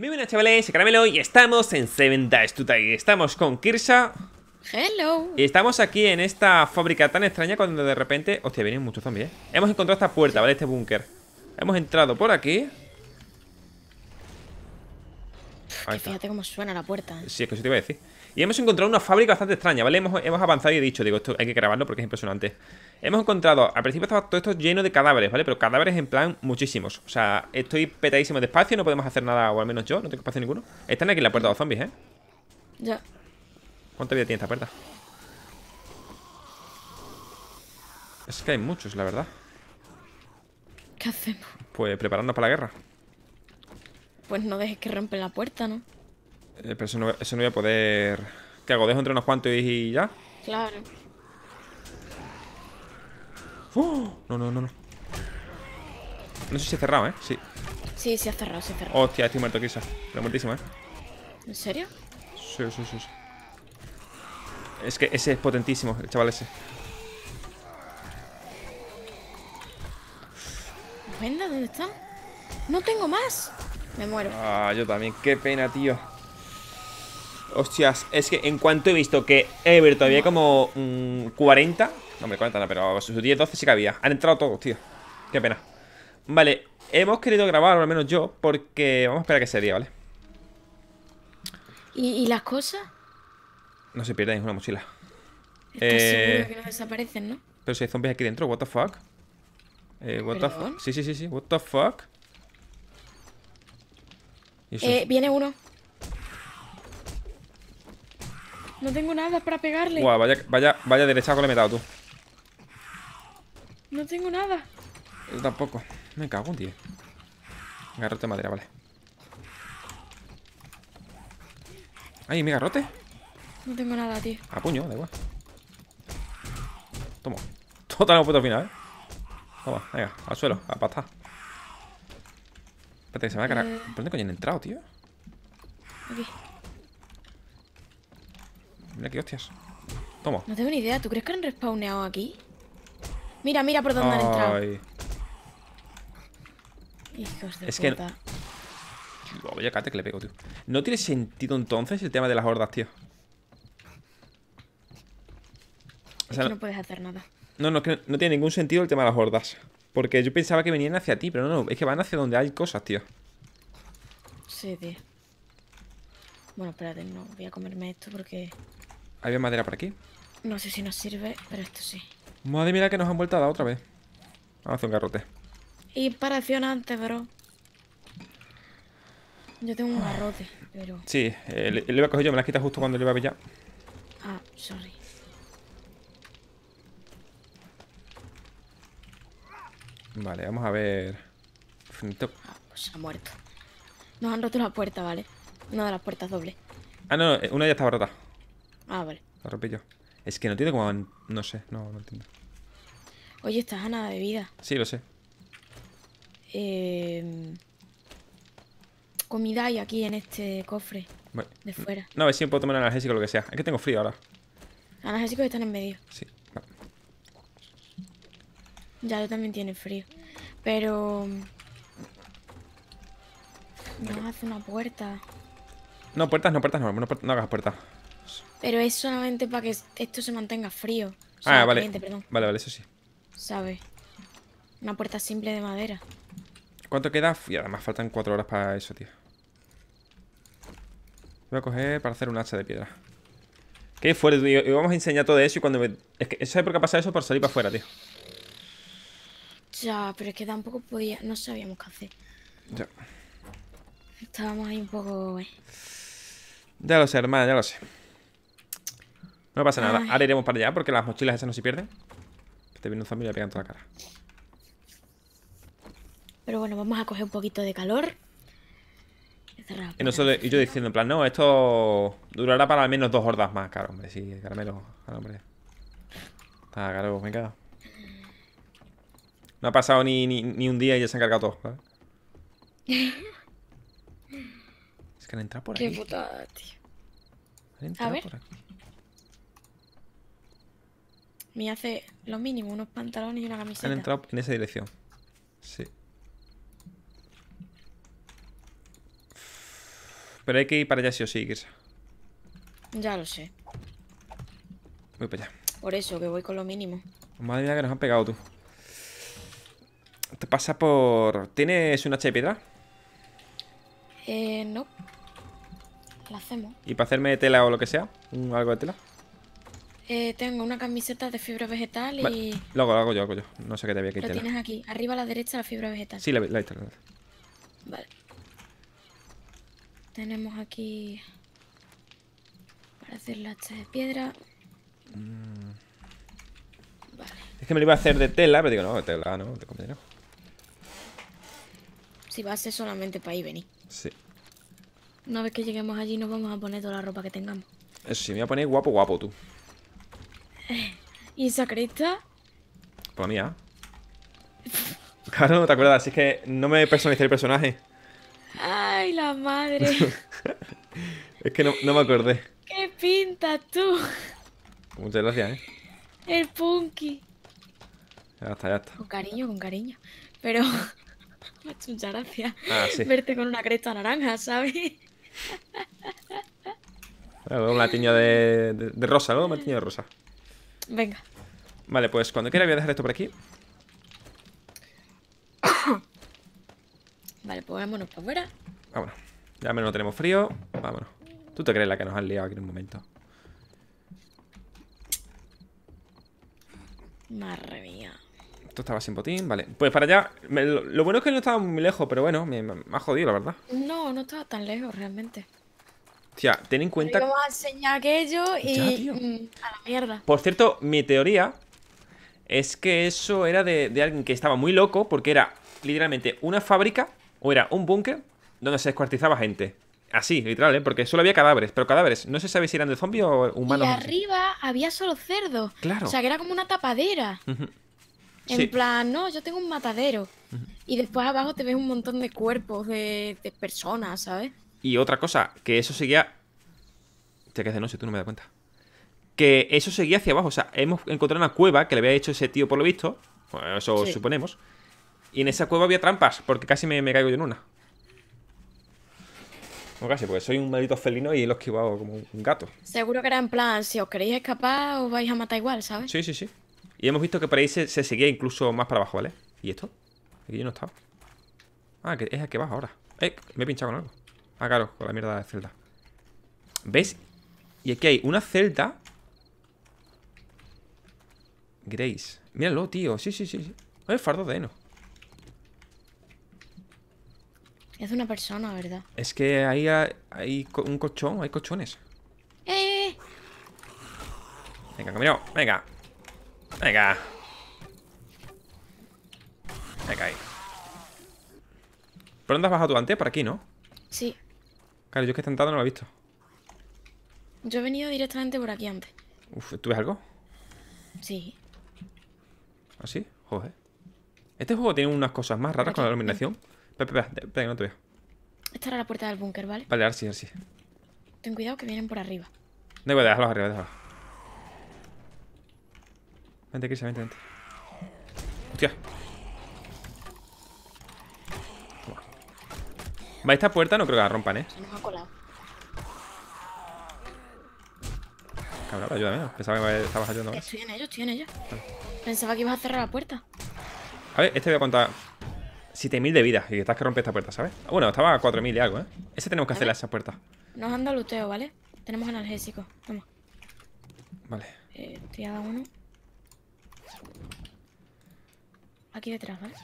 Muy buenas chavales, soy Caramelo y estamos en Seven Days to Estamos con Kirsa. Hello. Y estamos aquí en esta fábrica tan extraña cuando de repente... Hostia, vienen muchos zombies, ¿eh? Hemos encontrado esta puerta, ¿vale? Este búnker. Hemos entrado por aquí. Fíjate cómo suena la puerta. ¿eh? Sí, es que eso te iba a decir. Y hemos encontrado una fábrica bastante extraña, ¿vale? Hemos, hemos avanzado y he dicho, digo, esto hay que grabarlo porque es impresionante. Hemos encontrado, al principio estaba todo esto lleno de cadáveres, ¿vale? Pero cadáveres en plan muchísimos. O sea, estoy petadísimo de espacio, no podemos hacer nada, o al menos yo, no tengo espacio ninguno. Están aquí en la puerta de los zombies, ¿eh? Ya. ¿Cuánta vida tiene esta puerta? Es que hay muchos, la verdad. ¿Qué hacemos? Pues prepararnos para la guerra. Pues no dejes que rompen la puerta, ¿no? Eh, pero eso no, eso no voy a poder... ¿Qué hago? ¿Dejo entre unos cuantos y ya? Claro. ¡Oh! No, no, no, no. No sé si ha cerrado, ¿eh? Sí. Sí, sí, ha cerrado, se ha cerrado. Hostia, estoy muerto, quizás. Pero muertísimo, ¿eh? ¿En serio? Sí, sí, sí, sí. Es que ese es potentísimo, el chaval ese. ¿Venda? ¿Dónde está? ¡No tengo más! Me muero. Ah, yo también. Qué pena, tío. Hostias, es que en cuanto he visto que Ever todavía como 40, mm, no, me cuentan, nada, pero sus 10, 12 sí que había Han entrado todos, tío Qué pena Vale, hemos querido grabar, o al menos yo Porque vamos a esperar a que se día, ¿vale? ¿Y, las cosas? No se pierdan una mochila Estás eh... seguro que no desaparecen, ¿no? Pero si hay zombies aquí dentro, what the fuck eh, what the fuck Sí, sí, sí, sí, what the fuck eh, viene uno no tengo nada para pegarle. Guau, vaya, vaya, vaya derechazo le he tú. No tengo nada. Yo tampoco. Me cago, tío. Garrote de madera, vale. ¡Ay, mi garrote! No tengo nada, tío. A puño, da igual. Toma. Total no puesto final, ¿eh? Toma, venga, al suelo, a pasta. Espérate, se me va a cargar. Eh. ¿Por dónde coño han entrado, tío? Aquí. Mira aquí, hostias. Toma. No tengo ni idea. ¿Tú crees que han respawneado aquí? Mira, mira por dónde han entrado. Hijos de es que. No... que le pego, tío. No tiene sentido entonces el tema de las hordas, tío. O sea, no puedes hacer nada. No, no, que no tiene ningún sentido el tema de las hordas. Porque yo pensaba que venían hacia ti, pero no, no, es que van hacia donde hay cosas, tío. Sí, tío. Bueno, espérate, no, voy a comerme esto porque... ¿Había madera por aquí? No sé si nos sirve, pero esto sí. Madre mira que nos han vuelto a dar otra vez. Vamos a hacer un garrote. Impresionante, bro. Yo tengo un ah. garrote, pero... Sí, lo le, iba a coger yo, me la quita justo cuando le iba a pillar. Ah, sorry. Vale, vamos a ver... Ah, pues se ha muerto. Nos han roto la puerta, ¿vale? Una de las puertas doble. Ah, no, no eh, una ya estaba rota. Ah, vale. La rompí yo. Es que no tiene como no sé, no, no entiendo. Oye, estás a nada de vida. Sí, lo sé. Eh, comida hay aquí en este cofre. Bueno, de fuera. No, a ver si puedo tomar analgésico o lo que sea. Es que tengo frío ahora. Analgésicos están en medio. Sí, Ya, yo también tiene frío. Pero... Mm, no, hace una puerta. No, puertas, no, puertas, no. no hagas puertas. Pero es solamente para que esto se mantenga frío. ah, vale. Vale, vale, eso sí. ¿Sabes? Una puerta simple de madera. ¿Cuánto queda? Y además faltan cuatro horas para eso, tío. Voy a coger para hacer un hacha de piedra. Qué fuerte, tío. Y vamos a enseñar todo eso y cuando me... Es que ¿sabes por qué pasa eso? Por salir para afuera, tío. Ya, pero es que tampoco podía... No sabíamos qué hacer. Ya. Estábamos ahí un poco... Eh. Ya lo sé, hermana, ya lo sé. No pasa nada. Ahora iremos para allá porque las mochilas esas no se pierden. te viene un zombie y le pegan toda la cara. Pero bueno, vamos a coger un poquito de calor. Y, nosotros, y yo diciendo, en plan, no, esto durará para al menos dos hordas más. Claro, hombre, sí, caramelo. hombre. Está caro, me cago. No ha pasado ni, ni, ni, un día y ya se han cargado todos, es que han entrado por aquí. Qué putada, tío. Han entrado por aquí. Me hace lo mínimo, unos pantalones y una camiseta. Han entrado en esa dirección. Sí. Pero hay que ir para allá sí o sí, Kirsa. Ya lo sé. Voy para allá. Por eso, que voy con lo mínimo. Madre mía, que nos han pegado tú. Te pasa por... ¿Tienes una hacha de piedra? Eh, no. La hacemos. ¿Y para hacerme tela o lo que sea? ¿Algo de tela? Eh, tengo una camiseta de fibra vegetal y. luego Lo, hago, lo hago yo, hago yo. No sé qué te había quitado. Lo tienes aquí, arriba a la derecha la fibra vegetal. Sí, la, he visto Vale. Tenemos aquí. Para hacer la hacha de piedra. Mm. Vale. Es que me lo iba a hacer de tela, pero digo, no, de tela no, te conviene. Si va a ser solamente para ir venir. Sí. Una vez que lleguemos allí, nos vamos a poner toda la ropa que tengamos. Eso sí, me voy a poner guapo, guapo tú. ¿Y esa cresta? Pues mía. Claro, ¿te acuerdas? Es que no me personalicé el personaje. Ay, la madre. es que no, no, me acordé. ¿Qué pintas tú? Muchas gracias, ¿eh? El punky. Ya está, ya está. Con cariño, con cariño. Pero muchas gracias ah, sí. verte con una cresta naranja, ¿sabes? un una de, de, rosa, ¿no? un tiña de rosa. Venga. Vale, pues cuando quiera voy a dejar esto por aquí. Vale, pues vámonos para afuera. Vámonos. Ya menos no tenemos frío. Vámonos. ¿Tú te crees la que nos han liado aquí en un momento? Madre mía. Esto estaba sin botín, vale. Pues para allá. lo, bueno es que no estaba muy lejos, pero bueno, me, ha jodido, la verdad. No, no estaba tan lejos realmente sea, ten en cuenta. a enseñar aquello y. Mm, a la mierda. Por cierto, mi teoría es que eso era de, alguien que estaba muy loco porque era literalmente una fábrica o era un búnker donde se descuartizaba gente. Así, literal, ¿eh? Porque solo había cadáveres, pero cadáveres. No se sabe si eran de zombies o humanos. Y arriba había solo cerdos. Claro. O sea, que era como una tapadera. En plan, no, yo tengo un matadero. Y después abajo te ves un montón de cuerpos de personas, ¿sabes? Y otra cosa, que eso seguía. Te quedas de noche, tú no me das cuenta. Que eso seguía hacia abajo. O sea, hemos encontrado una cueva que le había hecho ese tío, por lo visto. Pues eso suponemos. Y en esa cueva había trampas, porque casi me, caigo yo en una. casi, porque soy un maldito felino y lo he esquivado como un gato. Seguro que era en plan, si os queréis escapar, os vais a matar igual, ¿sabes? Sí, sí, sí. Y hemos visto que por ahí se, seguía incluso más para abajo, ¿vale? ¿Y esto? Aquí yo no estaba. Ah, que es aquí abajo ahora. Eh, me he pinchado con algo. Ah, claro, con la mierda de celda ¿Ves? Y aquí hay una celda Grace Míralo, tío, sí, sí, sí es fardo de heno Es una persona, ¿verdad? Es que ahí hay, un colchón, hay colchones ¡Eh, eh, ¡Eh! Venga, camino, venga Venga Venga ahí ¿Por dónde has bajado tú antes? Por aquí, ¿no? Sí Claro, yo es que he entrada no lo he visto. Yo he venido directamente por aquí antes. Uf, ¿tú ves algo? Sí. ¿Así? sí? Joder. Este juego tiene unas cosas más raras con la iluminación. Espera, espera, espera, que no te veo. Esta era la puerta del búnker, ¿vale? Vale, ahora sí, ahora sí. Ten cuidado que vienen por arriba. No igual, déjalos arriba, déjalo. Vente, Chris, vente, vente. Hostia. Va, esta puerta no creo que la rompan, ¿eh? Se nos ha colado. Cabrón, ayúdame. Pensaba que estabas ayudando. Estoy en ellos, estoy en ello. Pensaba que ibas a cerrar la puerta. A ver, este voy a contar 7.000 de vida. Y estás que rompe esta puerta, ¿sabes? Ah, bueno, estaba a 4.000 y algo, ¿eh? Ese tenemos que hacerle a esa puerta. Nos anda luteo, ¿vale? Tenemos analgésico. Toma. Vale. Eh, dar uno. Aquí detrás, ¿vale?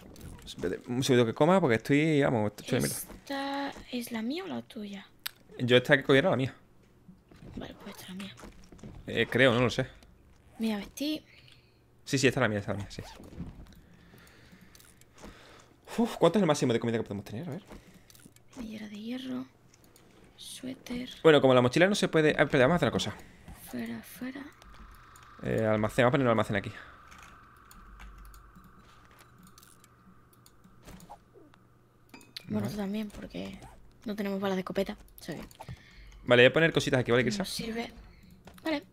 Pues un segundo que coma porque estoy, vamos, estoy ¿Esta es la mía o la tuya? Yo esta que cogiera la mía. Vale, pues esta es la mía. Eh, creo, no lo sé. a vestir. Sí, sí, esta es la mía, esta es la mía, sí. Uf, ¿cuánto es el máximo de comida que podemos tener? A ver. Millera de hierro. Suéter. Bueno, como la mochila no se puede. Ah, espera, vamos a hacer una cosa. Fuera, fuera. Eh, almacén, vamos a poner un almacén aquí. Bueno, tú también, porque no tenemos balas de escopeta. Vale, voy a poner cositas aquí, ¿vale, Kirsa? No sirve. Vale.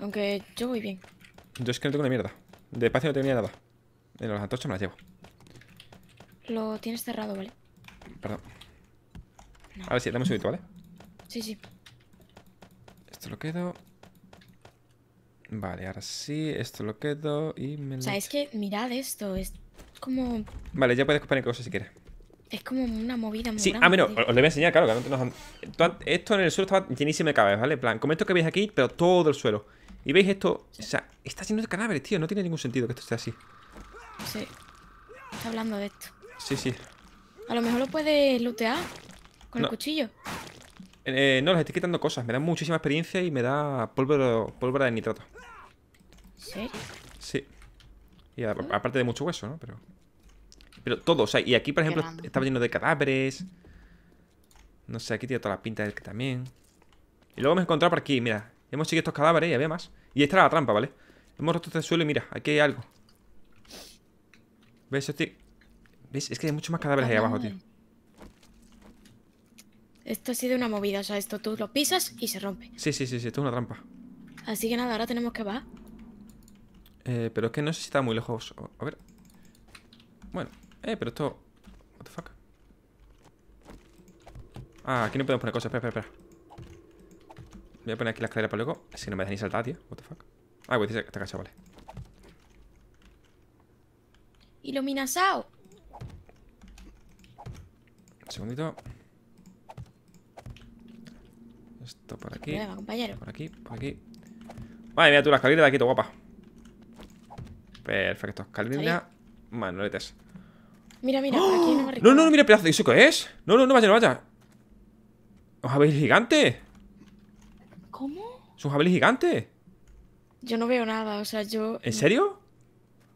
Aunque yo voy bien. Yo es que no tengo una mierda. De espacio no tenía nada. En las antorchas me las llevo. Lo tienes cerrado, ¿vale? Perdón. A ver si, sí, damos un subito, ¿vale? Sí, sí. Esto lo quedo. Vale, ahora sí, esto lo quedo y me lo... O sea, es que mirad esto, es como... Vale, ya puedes comprar cosas si quieres. Es como una movida muy Sí, ah, menos. os, le lo voy a enseñar, claro, que nos han... Esto en el suelo estaba llenísimo de cadáveres, ¿vale? En plan, como esto que veis aquí, pero todo el suelo. Y veis esto, o sea, está lleno de cadáveres, tío. No tiene ningún sentido que esto esté así. Sí. Está hablando de esto. Sí, sí. A lo mejor lo puedes lootear con el cuchillo. Eh, no, les estoy quitando cosas. Me da muchísima experiencia y me da pólvora, pólvora de nitrato. ¿Sí? Sí. Y aparte de mucho hueso, ¿no? Pero, pero todo, o sea, y aquí, por ejemplo, estaba lleno de cadáveres. No sé, aquí tiene toda la pinta del que también. Y luego hemos encontrado por aquí, mira. Hemos seguido estos cadáveres y había más. Y esta era la trampa, ¿vale? Hemos roto este suelo y mira, aquí hay algo. ¿Ves? Este... ¿Ves? Es que hay muchos más cadáveres ahí abajo, tío. Esto ha sido una movida, o sea, esto tú lo pisas y se rompe. Sí, sí, sí, sí, esto es una trampa. Así que nada, ahora tenemos que bajar. Eh, pero es que no sé si está muy lejos. A ver. Bueno. Eh, pero esto... What the fuck? Ah, aquí no podemos poner cosas. Espera, espera, espera. Voy a poner aquí la escalera para luego. Si no me dejan ni saltar, tío. What the fuck. Ah, pues dice que está cachado, vale. Iluminasao. Un segundito. Esto por aquí. Problema, compañero. Por aquí, por aquí. Vale, mira tú la escalera de aquí, todo guapa. Perfecto. Carolina Manoletes. Mira, mira, aquí no me No, no, mira, pedazo de eso es. ¿eh? No, no, no vaya, no vaya. ¿Un jabalí gigante? ¿Cómo? ¿Es un jabalí gigante? Yo no veo nada, o sea, yo. ¿En serio?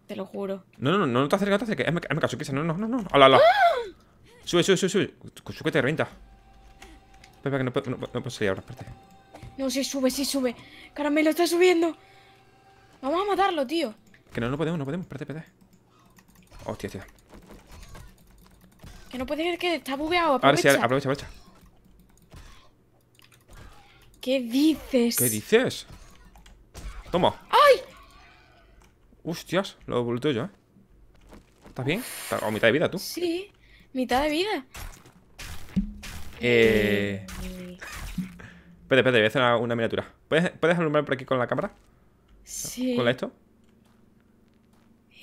Te lo juro. No, no, no, no te acerques, no te acerques. me, me caso, que No, no, no, no. ¡Hala, hala! Sube, sube, sube, sube. Sube que te revienta. Espera, que no, no, puedo salir ahora, espérate. No, sí sube, sí sube. Caramelo, está subiendo. Vamos a matarlo, tío. Que no, no podemos, no podemos. Espérate, espérate. Hostia, hostia. Que no puede ser que está bugueado. Aprovecha. Ahora sí, aprovecha, aprovecha. ¿Qué dices? ¿Qué dices? Toma. ¡Ay! Hostias, lo volteo yo, ¿eh? ¿Estás bien? ¿O mitad de vida tú? Sí, mitad de vida. Eh. espérate, espérate, voy a hacer una, miniatura. ¿Puedes, ¿Puedes alumbrar por aquí con la cámara? Sí. ¿Con esto?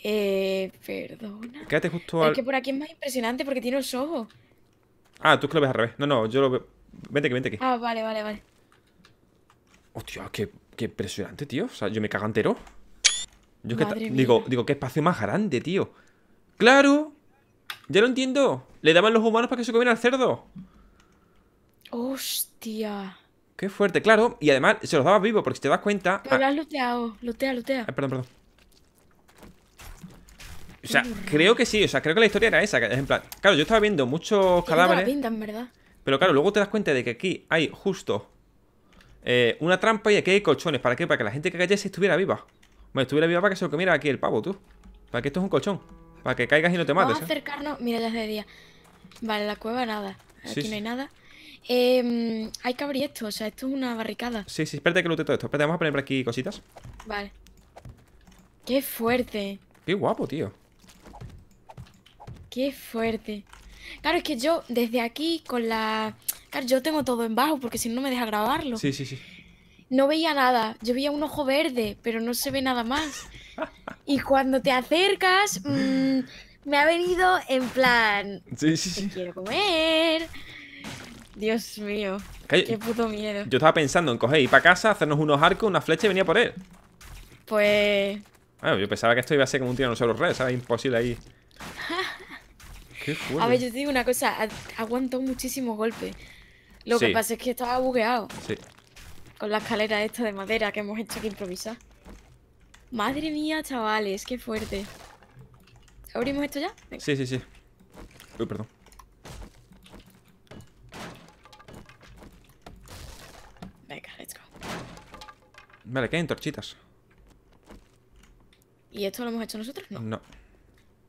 Eh, perdona. Quédate justo al... Es que por aquí es más impresionante porque tiene los ojos. Ah, tú es que lo ves al revés. No, no, yo lo veo... Vente aquí, vente aquí. Ah, vale, vale, vale. Hostia, qué, qué impresionante, tío. O sea, yo me cago entero. Yo que digo, digo, qué espacio más grande, tío. ¡Claro! Ya lo entiendo. Le daban los humanos para que se comieran al cerdo. Hostia. Qué fuerte, claro. Y además se los daba vivo, porque si te das cuenta. Pero ah, lo has looteado. Lootea, lootea. Ah, perdón, perdón. O sea, creo que sí, o sea, creo que la historia era esa. claro, yo estaba viendo muchos cadáveres. ¿verdad? Pero claro, luego te das cuenta de que aquí hay justo eh, una trampa y aquí hay colchones. ¿Para qué? Para que la gente que cayese estuviera viva. Bueno, estuviera viva para que se lo mira aquí el pavo, tú. Para que esto es un colchón. Para que caigas y no te mates. Vamos a ¿eh? acercarnos. Mira, ya de día. Vale, la cueva nada. Aquí no hay nada. Eh, hay que abrir esto, o sea, esto es una barricada. Sí, sí, espérate que lo todo esto. Espérate, vamos a poner por aquí cositas. Vale. Qué fuerte. Qué guapo, tío. Qué fuerte. Claro, es que yo desde aquí con la... Claro, yo tengo todo en bajo porque si no, no me deja grabarlo. Sí, sí, sí. No veía nada. Yo veía un ojo verde, pero no se ve nada más. y cuando te acercas, mm, me ha venido en plan... Sí, sí, sí. quiero comer. Dios mío. ¿Qué? puto miedo. Yo estaba pensando en coger ir para casa, hacernos unos arcos, una flecha y venía por él. Pues... Bueno, yo pensaba que esto iba a ser como un tiranosaurio red, ¿sabes? Imposible ahí. A ver, yo te digo una cosa, Aguantó muchísimo muchísimos golpes. Lo que pasa es que estaba bugueado. Sí. Con la escalera esta de madera que hemos hecho que improvisar. Madre mía, chavales, qué fuerte. ¿Abrimos esto ya? Sí, sí, sí. Uy, perdón. Venga, let's go. Vale, que hay torchitas. ¿Y esto lo hemos hecho nosotros? No.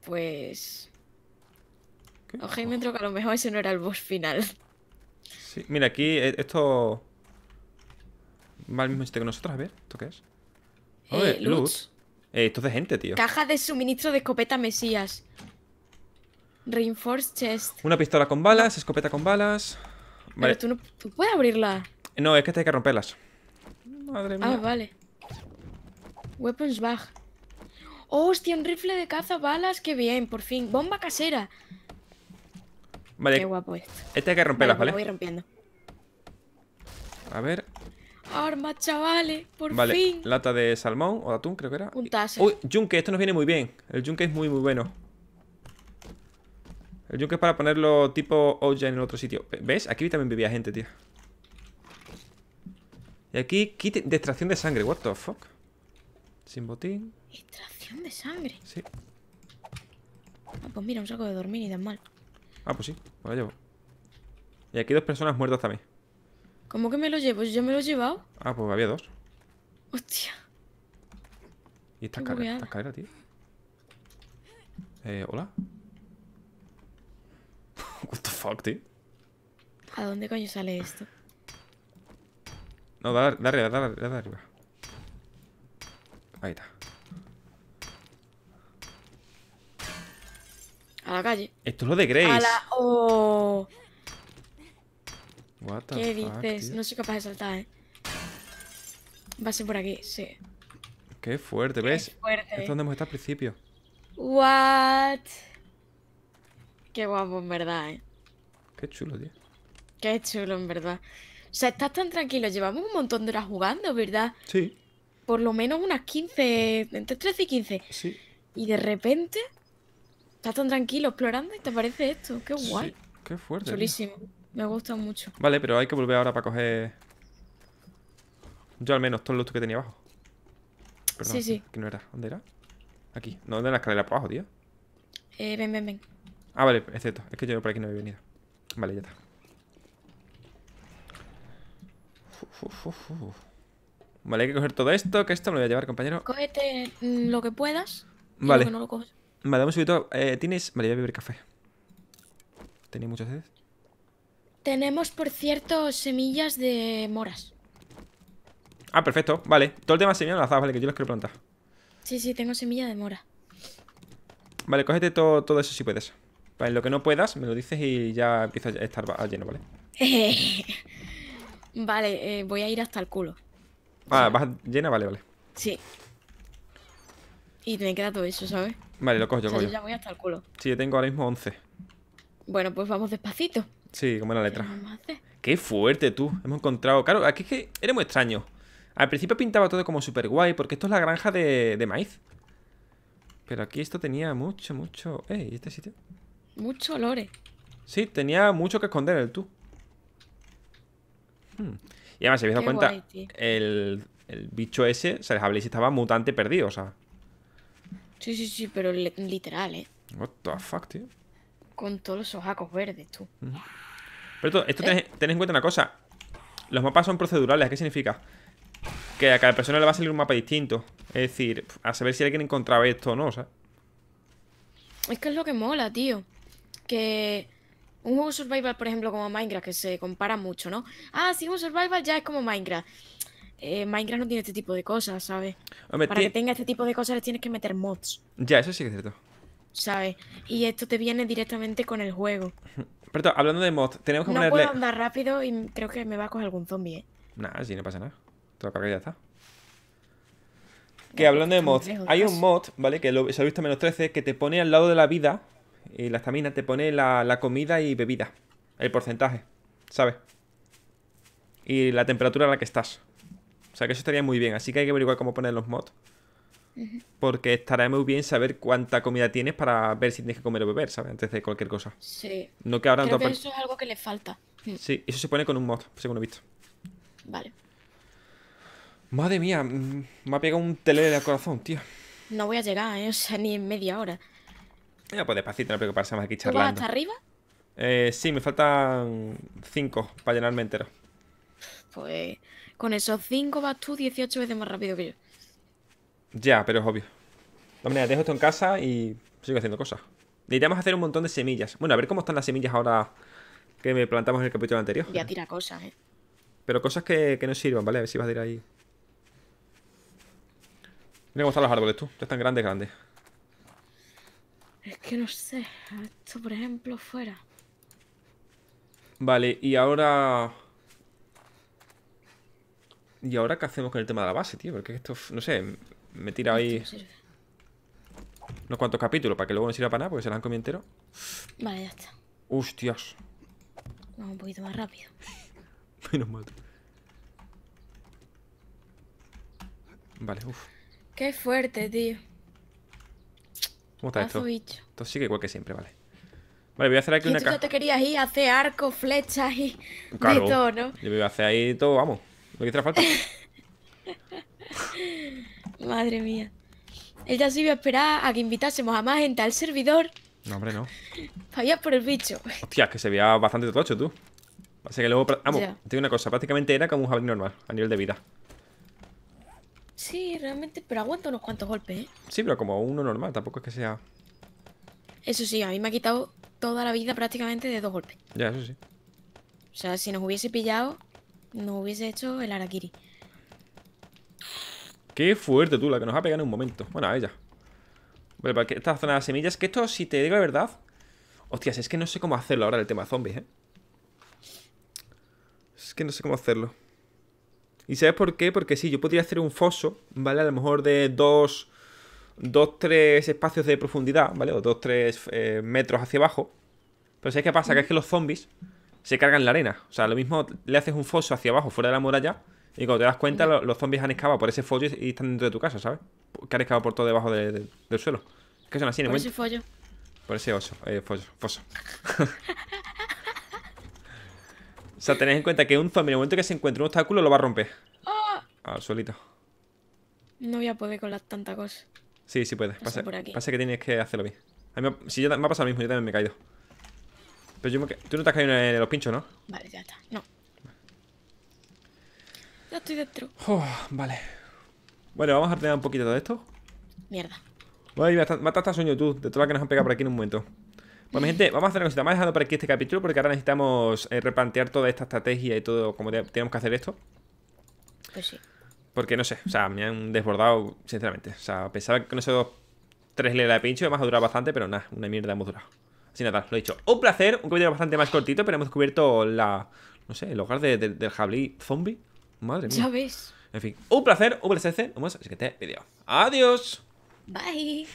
Pues entro que a lo mejor ese no era el boss final. Sí, mira, aquí eh, esto. Va al mismo sitio que nosotros, a ver, ¿esto qué es? Eh, eh, esto es de gente, tío. Caja de suministro de escopeta Mesías. Reinforced chest. Una pistola con balas, escopeta con balas. Vale. Pero tú no puedes abrirla. No, es que te este hay que romperlas. Madre ah, mía. Ah, vale. Weapons bag. Oh, hostia, un rifle de caza balas, qué bien, por fin. Bomba casera. Vale. Qué guapo esto. Este hay que romperlas, ¿vale? Pues lo voy rompiendo. A ver. arma chavales, por vale. fin. Lata de salmón o de atún, creo que era. Un taser. Uy, yunque, esto nos viene muy bien. El yunque es muy, muy bueno. El yunque es para ponerlo tipo olla en otro sitio. ¿Ves? Aquí también vivía gente, tío. Y aquí, kit de extracción de sangre. What the fuck? Sin botín. ¿Extracción de sangre? Sí. Ah, pues mira, un saco de dormir y tan mal. Ah, pues sí, me lo llevo. Y aquí dos personas muertas también. ¿Cómo que me lo llevo? ¿Yo me lo he llevado? Ah, pues había dos. Hostia. ¿Y esta escalera, esta tío? Eh, ¿hola? What the fuck, tío? ¿A dónde coño sale esto? No, da, arriba, da arriba. Ahí está. A la calle. Esto es lo de Grace. A oh. ¿Qué dices? No soy capaz de saltar, ¿eh? Va a ser por aquí, sí. Qué fuerte, ¿ves? Qué fuerte. es donde hemos estado al principio. What? Qué guapo, en verdad, ¿eh? Qué chulo, tío. Qué chulo, en verdad. O sea, estás tan tranquilo. Llevamos un montón de horas jugando, ¿verdad? Sí. Por lo menos unas 15, entre 13 y 15. Sí. Y de repente... Estás tan tranquilo explorando y te parece esto. Qué guay. qué fuerte. Chulísimo. Me gusta mucho. Vale, pero hay que volver ahora para coger... Yo al menos todo lo que tenía abajo. Perdón, sí, sí. Que no era. ¿Dónde era? Aquí. No, en la escalera para abajo, tío. Eh, ven, ven, ven. Ah, vale, excepto. Es que yo por aquí no había venido. Vale, ya está. Vale, hay que coger todo esto, que esto me lo voy a llevar, compañero. Cógete lo que puedas. Vale. no lo coges. Vale, un subito. Eh, ¿Tienes...? Vale, voy a beber café. Tenía muchas veces? Tenemos, por cierto, semillas de moras. Ah, perfecto. Vale. Todo el tema de semillas enlazadas, vale, que yo las quiero plantar. Sí, sí, tengo semilla de mora. Vale, cógete todo, eso si puedes. Vale, lo que no puedas, me lo dices y ya empieza a estar lleno, ¿vale? vale, eh, voy a ir hasta el culo. Ah, vas llena, vale, vale. Sí. Y que dar todo eso, ¿sabes? Vale, lo cojo, yo, cojo. Yo ya voy hasta el culo. Sí, yo tengo ahora mismo 11. Bueno, pues vamos despacito. Sí, como la letra. ¿Qué, fuerte, tú. Hemos encontrado. Claro, aquí es que muy extraño Al principio pintaba todo como súper guay, porque esto es la granja de, maíz. Pero aquí esto tenía mucho, mucho... Eh, ¿y este sitio? Mucho olores. Sí, tenía mucho que esconder el tú. Hmm. Y además, si habéis dado cuenta, el, el, bicho ese, Se les hablé si estaba mutante perdido, o sea... Sí, sí, sí, pero literal, ¿eh? What the fuck, tío. Con todos los ojacos verdes, tú. Pero esto, esto en cuenta una cosa. Los mapas son procedurales. ¿Qué significa? Que a cada persona le va a salir un mapa distinto. Es decir, a saber si alguien encontraba esto o no, ¿sabes? Es que es lo que mola, tío. Que un juego survival, por ejemplo, como Minecraft, que se compara mucho, ¿no? Ah, sí, un survival ya es como Minecraft. Eh, Minecraft no tiene este tipo de cosas, ¿sabes? Para que tenga este tipo de cosas le tienes que meter mods. Ya, eso sí que es cierto. ¿Sabes? Y esto te viene directamente con el juego. Pero hablando de mods, tenemos que no puedo andar rápido y creo que me va a coger algún zombie, ¿eh? Nah, sí, no pasa nada. Todo lo ya está. Que hablando de mods, hay un mod, ¿vale? Que lo, se lo visto menos 13, que te pone al lado de la vida y eh, la estamina, te pone la, la comida y bebida. El porcentaje, ¿sabes? Y la temperatura en la que estás. O sea que eso estaría muy bien. Así que hay que averiguar cómo poner los mods. Porque estará muy bien saber cuánta comida tienes para ver si tienes que comer o beber, ¿sabes? Antes de cualquier cosa. Sí. No que ahora Creo que Eso es algo que le falta. Mm. Sí, eso se pone con un mod, según he visto. Vale. Madre mía, mm, me ha pegado un tele de corazón, tío. No voy a llegar, ¿eh? O sea, ni en media hora. Ya, pues despacito, no preocuparse, más aquí charlando. ¿Tú vas hasta arriba? Eh, sí, me faltan cinco para llenarme entero. Pues con esos 5 vas tú 18 veces más rápido que yo. Ya, pero es obvio. No, dejo esto en casa y sigo haciendo cosas. a hacer un montón de semillas. Bueno, a ver cómo están las semillas ahora que me plantamos en el capítulo anterior. a tira cosas, eh. Pero cosas que, que no sirvan, ¿vale? A ver si vas a tirar ahí. Mira cómo están los árboles, tú. Ya están grandes, grandes. Es que no sé. Esto, por ejemplo, fuera. Vale, y ahora... ¿Y ahora qué hacemos con el tema de la base, tío? Porque esto, no sé, me tira ahí unos cuantos capítulos para que luego no sirva para nada porque se la han comido entero. Vale, ya está. Hostias. Vamos un poquito más rápido. Menos mal. Vale, uff. Qué fuerte, tío. ¿Cómo está esto? Esto sigue igual que siempre, vale. Vale, voy a hacer aquí una una caja. te querías ir a hacer arco, flechas y claro, todo, ¿no? Yo voy a hacer ahí todo, vamos. Lo que te falta. Madre mía. Ella se iba a esperar a que invitásemos a más gente al servidor. No, hombre, no. fallas por el bicho. Hostia, que se veía bastante tocho, tú. Así que luego... Vamos, te digo una cosa. Prácticamente era como un jardín normal, a nivel de vida. Sí, realmente, pero aguanta unos cuantos golpes, ¿eh? Sí, pero como uno normal, tampoco es que sea... Eso sí, a mí me ha quitado toda la vida prácticamente de dos golpes. Ya, eso sí. O sea, si nos hubiese pillado no hubiese hecho el araquiri Qué fuerte tú, la que nos ha pegado en un momento. Bueno, a ella. Vale, para que esta zona de semillas, que esto, si te digo la verdad. Hostias, es que no sé cómo hacerlo ahora el tema zombies, ¿eh? Es que no sé cómo hacerlo. ¿Y sabes por qué? Porque sí, yo podría hacer un foso, ¿vale? A lo mejor de dos. Dos, tres espacios de profundidad, ¿vale? O dos, tres eh, metros hacia abajo. Pero ¿sabes qué pasa? Que es que los zombies se carga en la arena. O sea, lo mismo le haces un foso hacia abajo, fuera de la muralla, y cuando te das cuenta, los, zombies han excavado por ese follo y están dentro de tu casa, ¿sabes? Que han excavado por todo debajo del suelo. Es que son así, ¿no? Por ese follo. Por ese oso, eh, foso. o sea, tenés en cuenta que un zombie, en el momento que se encuentre un obstáculo, lo va a romper. ¡Ah! Al suelito. No voy a poder con las tantas cosas. Sí, sí puedes. Pasa, que tienes que hacerlo bien. A mí si yo, me ha pasado lo mismo, yo también me he caído. Pero yo me... tú no te has caído en los pinchos, ¿no? Vale, ya está. No. Ya estoy dentro. Oh, vale. Bueno, vamos a ordenar un poquito de esto. Mierda. Voy a matado hasta sueño tú, de todas las que nos han pegado por aquí en un momento. Bueno, gente, vamos a hacer una cosita más dejando por aquí este capítulo porque ahora necesitamos eh, replantear toda esta estrategia y todo como tenemos que hacer esto. Pues sí. Porque no sé, o sea, me han desbordado, sinceramente. O sea, pensaba que con esos tres le de pincho vamos a durar bastante, pero nada, una mierda hemos durado. Sin nada, lo he dicho. Un placer, un vídeo bastante más cortito, pero hemos cubierto la. No sé, el hogar del Jablí zombie. Madre mía. Ya ves. En fin, un placer, un placer. vamos a siguiente vídeo. Adiós. Bye.